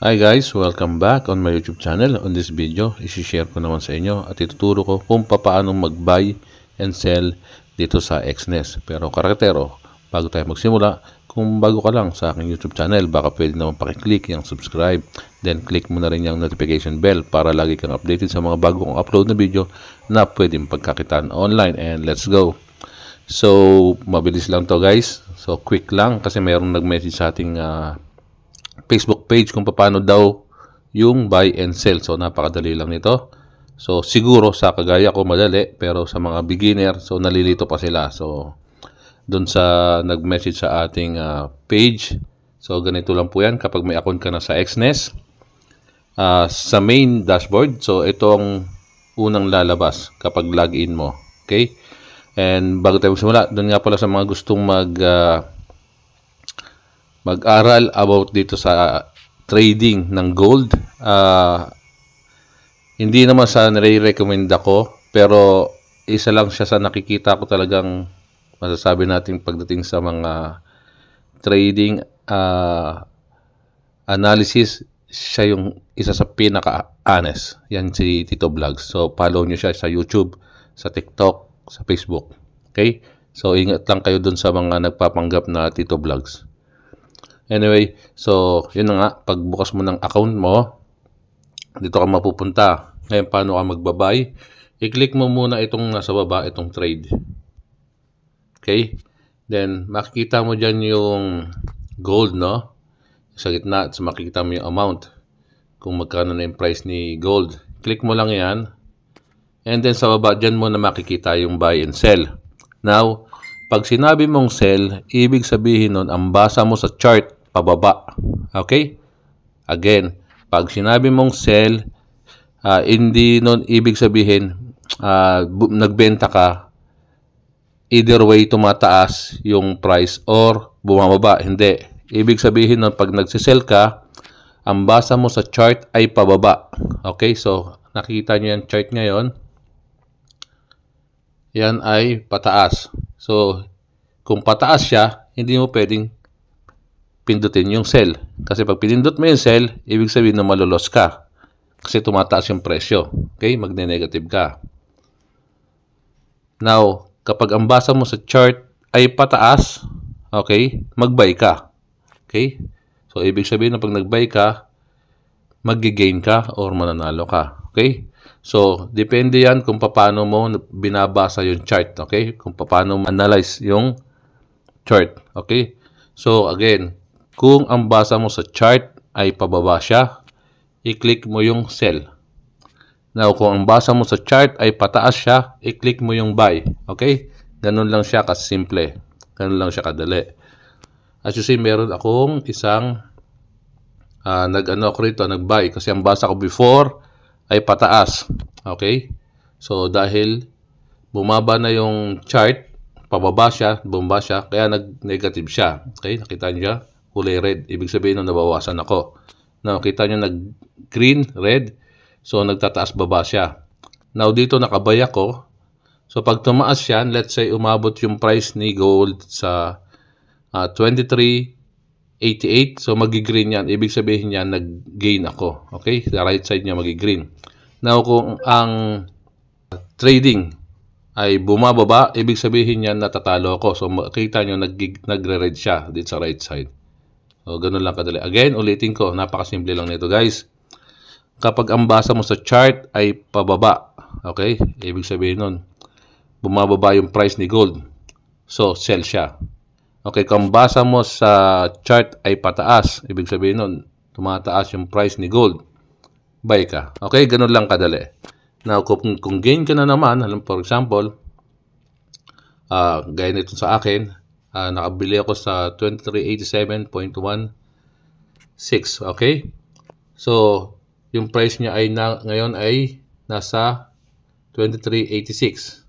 Hi guys, welcome back on my YouTube channel. On this video, isi-share ko naman sa inyo at ituturo ko kung paano mag-buy and sell dito sa XNES. Pero karakatero, bago tayo magsimula, kung bago ka lang sa aking YouTube channel, baka pwede naman pakiclick yung subscribe. Then click mo na rin yung notification bell para lagi kang updated sa mga bago kong upload na video na pwedeng pagkakitaan online. And let's go! So, mabilis lang to guys. So, quick lang kasi mayroong nag-message sa ating uh, Facebook page kung paano daw yung buy and sell. So, napakadali lang nito. So, siguro sa kagaya ko madali, pero sa mga beginner, so nalilito pa sila. So, doon sa nag-message sa ating uh, page. So, ganito lang po yan kapag may account ka na sa XNES. Uh, ah, sa main dashboard, so itong unang lalabas kapag login mo. Okay? And bago tayo magsimula, doon nga pala sa mga gustong mag... Uh, mag-aral about dito sa trading ng gold. Uh, hindi naman sa nare-recommend ako, pero isa lang siya sa nakikita ko talagang masasabi natin pagdating sa mga trading uh, analysis, siya yung isa sa pinaka-honest. Yan si Tito Vlogs. So, follow nyo siya sa YouTube, sa TikTok, sa Facebook. Okay? So, ingat lang kayo dun sa mga nagpapanggap na Tito Vlogs. Anyway, so yun na nga, pagbukas mo ng account mo, dito ka mapupunta. Ngayon, paano ka magbabay? I-click mo muna itong nasa baba, itong trade. Okay? Then, makikita mo dyan yung gold, no? Sa gitna, so makikita mo yung amount. Kung magkano na yung price ni gold. Click mo lang yan. And then, sa baba, dyan mo na makikita yung buy and sell. Now, pag sinabi mong sell, ibig sabihin nun, ang basa mo sa chart pababa. Okay? Again, pag sinabi mong sell, uh, hindi nun ibig sabihin uh, nagbenta ka, either way tumataas yung price or bumababa. Hindi. Ibig sabihin nun pag nagsisell ka, ang basa mo sa chart ay pababa. Okay? So, nakikita nyo yung chart ngayon. Yan ay pataas. So, kung pataas siya, hindi mo pwedeng pindutin yung sell. Kasi pag pinindot mo yung sell, ibig sabihin na malulos ka. Kasi tumataas yung presyo. Okay? Magne-negative ka. Now, kapag ang basa mo sa chart ay pataas, okay, mag-buy ka. Okay? So, ibig sabihin na pag nag-buy ka, mag-gain ka or mananalo ka. Okay? So, depende yan kung paano mo binabasa yung chart. Okay? Kung paano mo analyze yung chart. Okay? So, again, kung ang basa mo sa chart ay pababa siya, i-click mo yung sell. Now, kung ang basa mo sa chart ay pataas siya, i-click mo yung buy. Okay? Ganun lang siya kasimple. Ganun lang siya kadali. As you see, meron akong isang uh, nag-ano ako rito, nag-buy. Kasi ang basa ko before ay pataas. Okay? So, dahil bumaba na yung chart, pababa siya, bumaba siya, kaya nag-negative siya. Okay? Nakita niyo kulay red. Ibig sabihin nun, nabawasan ako. Now, kita nyo nag-green, red. So, nagtataas-baba siya. Now, dito nakabay ako. So, pag tumaas yan, let's say umabot yung price ni gold sa uh, ah, 23.88. So, magigreen yan. Ibig sabihin yan, nag-gain ako. Okay? The right side niya magigreen. Now, kung ang trading ay bumababa, ibig sabihin yan natatalo ako. So makita nyo nag nagre-red siya dito sa right side. O, ganun lang kadali. Again, ulitin ko, napakasimple lang nito guys. Kapag ang basa mo sa chart ay pababa, okay? Ibig sabihin nun, bumababa yung price ni gold. So, sell siya. Okay, kung basa mo sa chart ay pataas, ibig sabihin nun, tumataas yung price ni gold. Buy ka. Okay, ganun lang kadali. Now, kung, kung gain ka na naman, alam, for example, uh, gaya nito sa akin, Uh, nakabili ako sa 2387.16. Okay? So, yung price niya ay na, ngayon ay nasa 2386.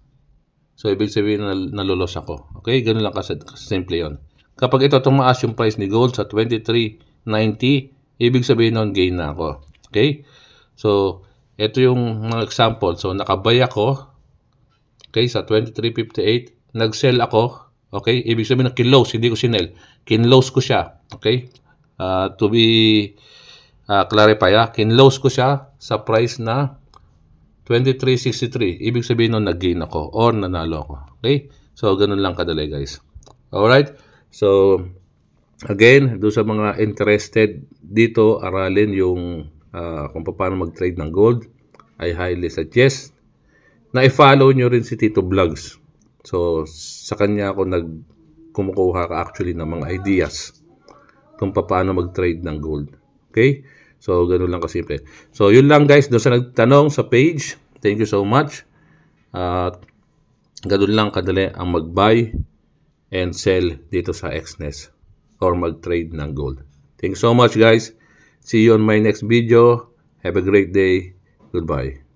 So, ibig sabihin na nalulos ako. Okay? Ganun lang kasi simple yon. Kapag ito tumaas yung price ni gold sa 2390, ibig sabihin nun gain na ako. Okay? So, ito yung mga example. So, nakabay ako. Okay, sa 2358. Nag-sell ako Okay? Ibig sabihin ng kinlose, hindi ko sinel. Kinlose ko siya. Okay? Uh, to be uh, clarify, ha? Ah, kinlose ko siya sa price na 23.63. Ibig sabihin nun, nag-gain ako or nanalo ako. Okay? So, ganun lang kadali, guys. Alright? So, again, do sa mga interested dito, aralin yung uh, kung paano mag-trade ng gold. I highly suggest na i-follow nyo rin si Tito Vlogs. So, sa kanya ako nag kumukuha ka actually ng mga ideas kung paano mag-trade ng gold. Okay? So, ganun lang kasimple. So, yun lang guys. Doon sa nagtanong sa page, thank you so much. At uh, ganun lang kadali ang mag-buy and sell dito sa XNES or mag-trade ng gold. Thank you so much guys. See you on my next video. Have a great day. Goodbye.